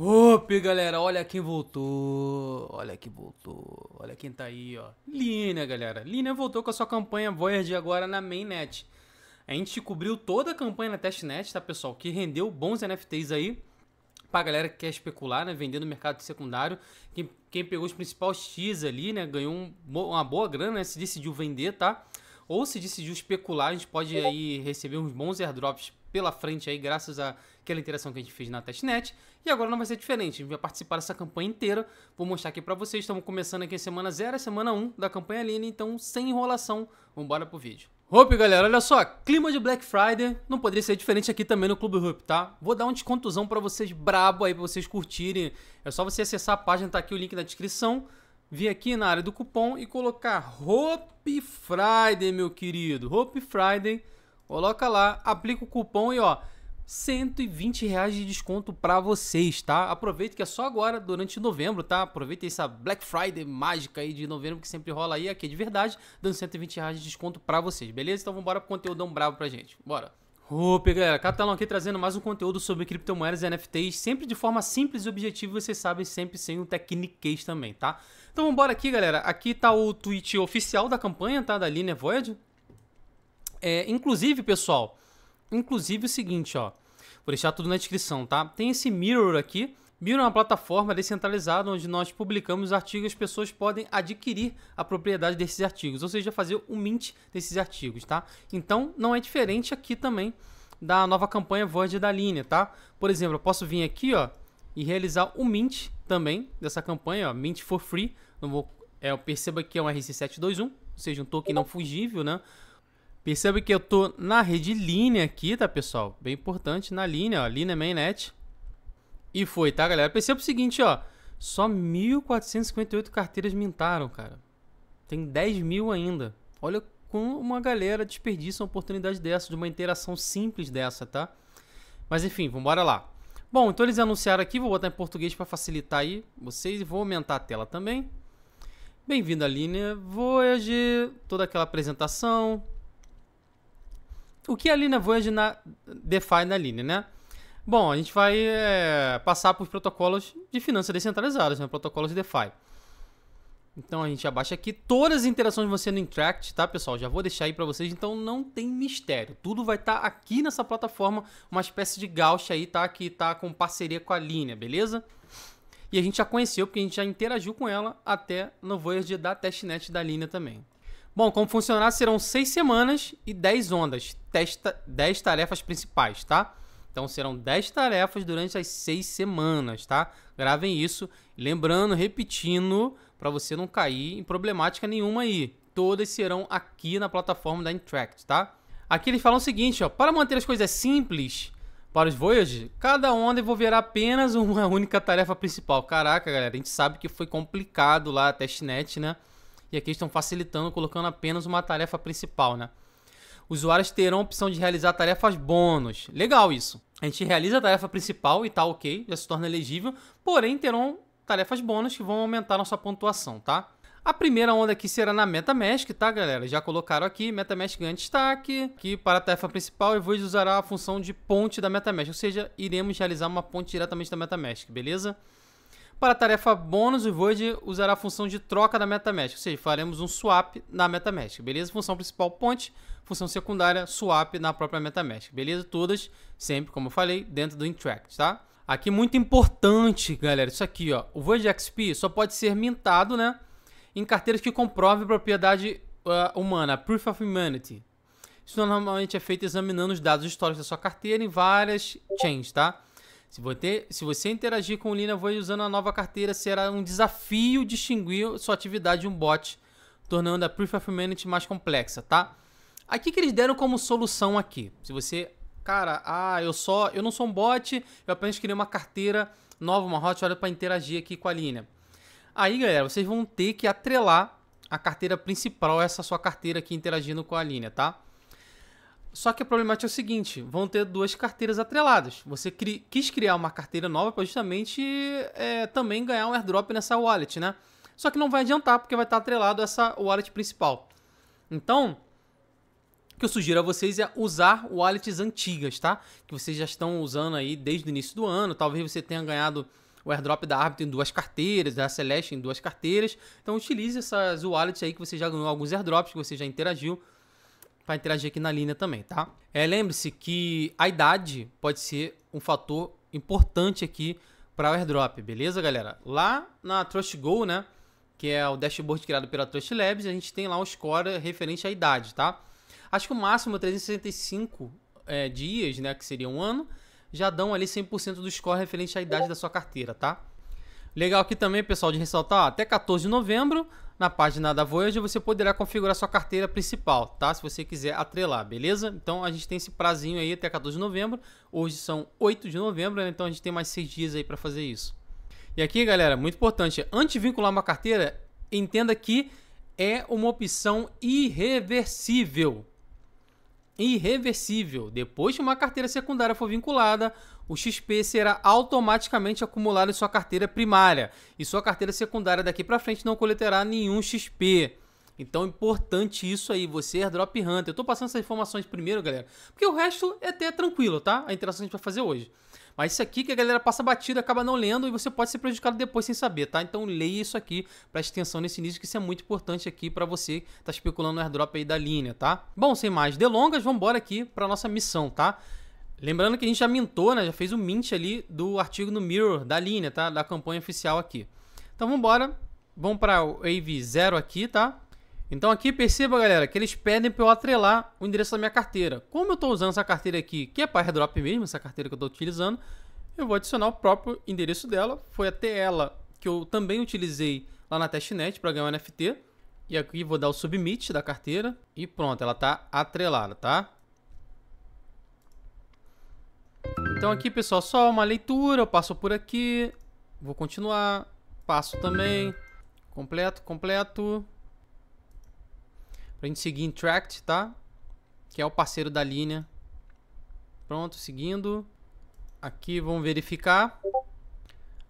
Opa, galera, olha quem voltou. Olha quem voltou. Olha quem tá aí, ó. Lina, galera. Lina voltou com a sua campanha Voyage agora na mainnet. A gente cobriu toda a campanha na testnet, tá, pessoal? Que rendeu bons NFTs aí pra galera que quer especular, né? Vender no mercado secundário. Quem, quem pegou os principais X ali, né? Ganhou um, uma boa grana, né? Se decidiu vender, tá? ou se decidiu especular, a gente pode aí receber uns bons airdrops pela frente aí, graças àquela interação que a gente fez na testnet. E agora não vai ser diferente, a gente vai participar dessa campanha inteira. Vou mostrar aqui para vocês, estamos começando aqui a semana 0, a é semana 1 um da campanha Aline, então sem enrolação, vamos embora pro vídeo. Hope, galera, olha só, clima de Black Friday não poderia ser diferente aqui também no Clube Hope, tá? Vou dar um descontozão para vocês brabo aí, pra vocês curtirem. É só você acessar a página, tá aqui o link na descrição vir aqui na área do cupom e colocar Hope Friday, meu querido. Hope Friday, coloca lá, aplica o cupom e ó, 120 reais de desconto para vocês, tá? Aproveita que é só agora, durante novembro, tá? Aproveita essa Black Friday mágica aí de novembro que sempre rola aí, aqui é de verdade, dando 120 reais de desconto para vocês, beleza? Então vamos embora pro conteúdão bravo pra gente, bora! Opa, galera, Catalão aqui trazendo mais um conteúdo sobre criptomoedas e NFTs, sempre de forma simples e objetiva, vocês sabem, sempre sem um techniquez também, tá? Então vamos aqui, galera. Aqui tá o tweet oficial da campanha, tá? Da linha Void. É, inclusive, pessoal, inclusive o seguinte, ó. Vou deixar tudo na descrição, tá? Tem esse mirror aqui, Miro é uma plataforma descentralizada onde nós publicamos artigos e as pessoas podem adquirir a propriedade desses artigos, ou seja, fazer o mint desses artigos, tá? Então, não é diferente aqui também da nova campanha Void da linha, tá? Por exemplo, eu posso vir aqui, ó, e realizar o mint também dessa campanha, ó, mint for free. Não vou, é, eu perceba que é um RC721, ou seja, um token não fungível, né? Perceba que eu tô na rede linha aqui, tá, pessoal? Bem importante, na linha, ó, linha mainnet. E foi, tá, galera? Perceba o seguinte, ó. Só 1.458 carteiras mintaram, cara. Tem 10 mil ainda. Olha como uma galera desperdiça uma oportunidade dessa, de uma interação simples dessa, tá? Mas enfim, vambora lá. Bom, então eles anunciaram aqui, vou botar em português para facilitar aí vocês e vou aumentar a tela também. Bem-vindo à linha Voyage, toda aquela apresentação. O que é a linha Voyage na, define na linha, né? Bom, a gente vai é, passar por protocolos de finanças descentralizadas, né? protocolos de DeFi. Então a gente abaixa aqui. Todas as interações vão ser no Interact, tá, pessoal? Já vou deixar aí para vocês. Então não tem mistério. Tudo vai estar tá aqui nessa plataforma, uma espécie de gaucha aí, tá? Que tá com parceria com a linha, beleza? E a gente já conheceu, porque a gente já interagiu com ela até no voyage da testnet da linha também. Bom, como funcionar serão seis semanas e dez ondas. Testa tarefas principais, tá? Então serão 10 tarefas durante as 6 semanas, tá? Gravem isso, lembrando, repetindo, para você não cair em problemática nenhuma aí. Todas serão aqui na plataforma da Intract, tá? Aqui eles falam o seguinte, ó, para manter as coisas simples para os Voyage, cada onda envolverá apenas uma única tarefa principal. Caraca, galera, a gente sabe que foi complicado lá a testnet, né? E aqui estão facilitando, colocando apenas uma tarefa principal, né? usuários terão a opção de realizar tarefas bônus. Legal isso. A gente realiza a tarefa principal e tá ok, já se torna elegível, porém terão tarefas bônus que vão aumentar nossa pontuação, tá? A primeira onda aqui será na MetaMask, tá, galera? Já colocaram aqui, MetaMask ganha destaque, que para a tarefa principal eu vou usar a função de ponte da MetaMask, ou seja, iremos realizar uma ponte diretamente da MetaMask, beleza? Para a tarefa bônus, o Void usará a função de troca da MetaMask, ou seja, faremos um swap na MetaMask, beleza? Função principal, ponte, função secundária, swap na própria MetaMask, beleza? Todas, sempre, como eu falei, dentro do Interact, tá? Aqui, muito importante, galera, isso aqui, ó. O Void XP só pode ser mintado, né? Em carteiras que comprovem propriedade uh, humana, Proof of Humanity. Isso normalmente é feito examinando os dados históricos da sua carteira em várias chains, tá? Se você, se você interagir com o Linavoe usando a nova carteira, será um desafio distinguir sua atividade de um bot, tornando a Proof of Humanity mais complexa, tá? Aqui que eles deram como solução aqui. Se você, cara, ah, eu só, eu não sou um bot, eu apenas queria uma carteira nova, uma hotshot para interagir aqui com a linha. Aí, galera, vocês vão ter que atrelar a carteira principal essa sua carteira aqui interagindo com a linha, tá? Só que a problemática é o seguinte: vão ter duas carteiras atreladas. Você cri quis criar uma carteira nova para justamente é, também ganhar um airdrop nessa wallet, né? Só que não vai adiantar porque vai estar atrelado a essa wallet principal. Então, o que eu sugiro a vocês é usar wallets antigas, tá? Que vocês já estão usando aí desde o início do ano. Talvez você tenha ganhado o airdrop da Arbit em duas carteiras, da Celeste em duas carteiras. Então utilize essas wallets aí que você já ganhou alguns airdrops, que você já interagiu para interagir aqui na linha também, tá? É, Lembre-se que a idade pode ser um fator importante aqui para o airdrop, beleza, galera? Lá na Trust Go, né, que é o dashboard criado pela Trust Labs, a gente tem lá um score referente à idade, tá? Acho que o máximo 365 é, dias, né, que seria um ano, já dão ali 100% do score referente à idade da sua carteira, tá? Legal aqui também, pessoal, de ressaltar, ó, até 14 de novembro na página da Voyager você poderá configurar sua carteira principal, tá? Se você quiser atrelar, beleza? Então a gente tem esse prazinho aí até 14 de novembro. Hoje são 8 de novembro, né? então a gente tem mais 6 dias aí para fazer isso. E aqui, galera, muito importante, antes de vincular uma carteira, entenda que é uma opção irreversível. Irreversível. Depois que uma carteira secundária for vinculada, o XP será automaticamente acumulado em sua carteira primária e sua carteira secundária daqui para frente não coletará nenhum XP. Então, importante isso aí, você é Drop Hunter. Eu tô passando essas informações primeiro, galera, porque o resto é até tranquilo, tá? A interação que a gente vai fazer hoje. Mas isso aqui que a galera passa batida, acaba não lendo e você pode ser prejudicado depois sem saber, tá? Então leia isso aqui, preste atenção nesse início que isso é muito importante aqui para você que tá especulando no airdrop aí da linha, tá? Bom, sem mais delongas, vamos embora aqui para nossa missão, tá? Lembrando que a gente já mintou, né? Já fez o mint ali do artigo no Mirror da linha, tá? Da campanha oficial aqui. Então vamos embora. Vamos para o AV0 aqui, tá? Então aqui perceba, galera, que eles pedem para eu atrelar o endereço da minha carteira. Como eu estou usando essa carteira aqui, que é para airdrop mesmo, essa carteira que eu estou utilizando, eu vou adicionar o próprio endereço dela. Foi até ela que eu também utilizei lá na testnet para ganhar um NFT. E aqui vou dar o submit da carteira e pronto, ela está atrelada, tá? Então aqui, pessoal, só uma leitura, eu passo por aqui, vou continuar, passo também, completo, completo. Pra gente seguir em Tract, tá? Que é o parceiro da linha. Pronto, seguindo. Aqui vamos verificar.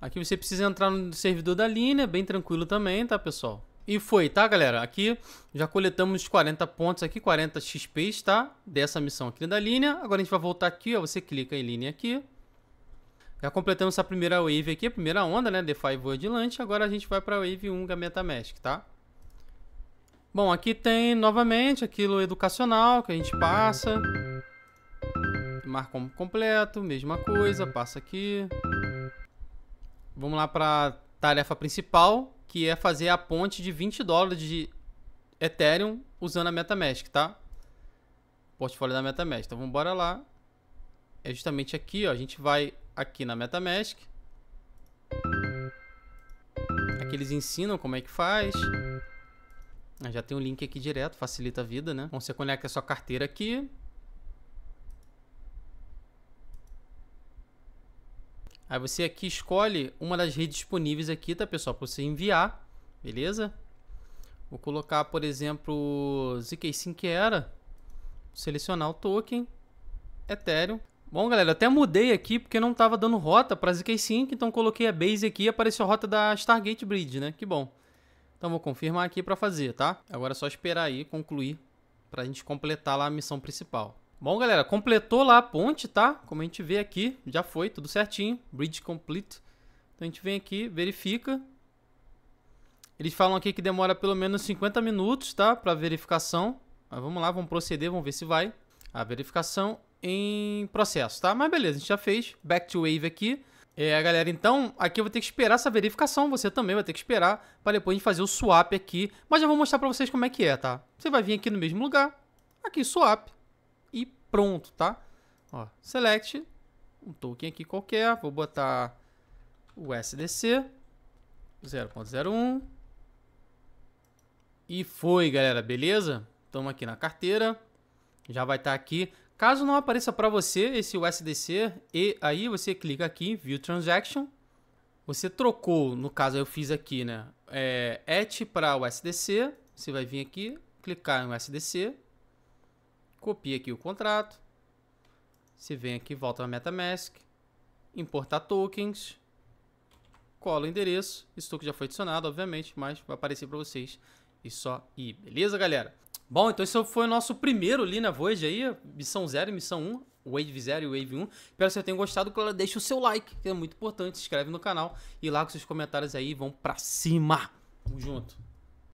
Aqui você precisa entrar no servidor da linha, bem tranquilo também, tá, pessoal? E foi, tá, galera? Aqui já coletamos 40 pontos aqui, 40 XPs, tá? Dessa missão aqui da linha. Agora a gente vai voltar aqui, ó. Você clica em linha aqui. Já completamos essa primeira wave aqui, a primeira onda, né? DeFi Voidland. Agora a gente vai pra wave 1 da Metamask, tá? Bom, aqui tem novamente aquilo educacional que a gente passa. Marca como completo, mesma coisa, passa aqui. Vamos lá pra tarefa principal, que é fazer a ponte de 20 dólares de Ethereum usando a MetaMask, tá? Portfólio da MetaMask. Então vamos embora lá. É justamente aqui, ó. A gente vai aqui na MetaMask. Aqui eles ensinam como é que faz. Ah, já tem um link aqui direto, facilita a vida, né? Então você conecta a sua carteira aqui. Aí você aqui escolhe uma das redes disponíveis aqui, tá, pessoal? Para você enviar, beleza? Vou colocar, por exemplo, ZK5 que era. Selecionar o token. Ethereum. Bom, galera, até mudei aqui porque não estava dando rota para ZK5, então coloquei a base aqui e apareceu a rota da Stargate Bridge, né? Que bom. Então vou confirmar aqui para fazer, tá? Agora é só esperar aí concluir para a gente completar lá a missão principal. Bom, galera, completou lá a ponte, tá? Como a gente vê aqui, já foi, tudo certinho. Bridge complete. Então a gente vem aqui, verifica. Eles falam aqui que demora pelo menos 50 minutos, tá? Para verificação. Mas vamos lá, vamos proceder, vamos ver se vai. A verificação em processo, tá? Mas beleza, a gente já fez. Back to Wave aqui. É, galera, então aqui eu vou ter que esperar essa verificação, você também vai ter que esperar para depois a gente fazer o swap aqui, mas já vou mostrar para vocês como é que é, tá? Você vai vir aqui no mesmo lugar, aqui swap, e pronto, tá? Ó, select um token aqui qualquer, vou botar o SDC 0.01 e foi, galera, beleza? Estamos aqui na carteira, já vai estar tá aqui. Caso não apareça para você esse USDC, e aí você clica aqui, View Transaction, você trocou, no caso eu fiz aqui, né, é, ETH para USDC, você vai vir aqui, clicar em USDC, Copia aqui o contrato. Se vem aqui, volta na MetaMask. Importar tokens. Cola o endereço. Esse token já foi adicionado, obviamente, mas vai aparecer para vocês. E só ir. Beleza, galera? Bom, então esse foi o nosso primeiro Lina Voyage aí. Missão 0 e missão 1. Um. Wave 0 e Wave 1. Espero que vocês tenham gostado. Claro, deixa o seu like, que é muito importante. Se inscreve no canal e lá com seus comentários aí. Vão pra cima. Tamo junto.